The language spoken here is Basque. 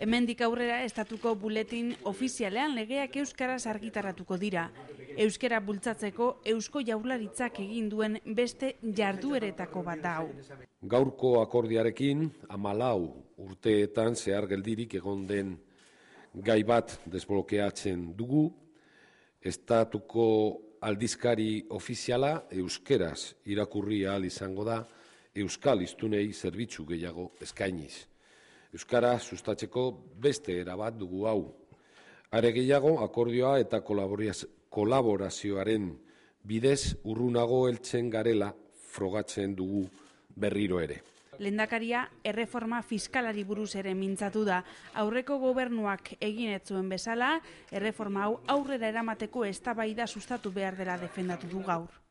Hemendik aurrera estatuko buletin ofizialean legeak euskaraz argitaratuko dira. Euskara bultzatzeko eusko jaurlaritzak egin duen beste jardueretako bat hau. Gaurko akordiarekin amalau urteetan zehar geldirik egon den gai bat desblokeatzen dugu. Estatuko aldizkari ofiziala euskaraz irakurria izango da euskal Istunei zerbitzu gehiago eskainiz. Euskara sustatzeko beste erabat dugu hau. Aregeiago akordioa eta kolaborazioaren bidez urrunago heltzen garela frogatzen dugu berriro ere. Lendakaria erreforma fiskalari buruz ere mintzatu da. Aurreko gobernuak egin ez zuen bezala, erreforma hau aurrera eramateko eztabaida sustatu behar dela defendatu du gaur.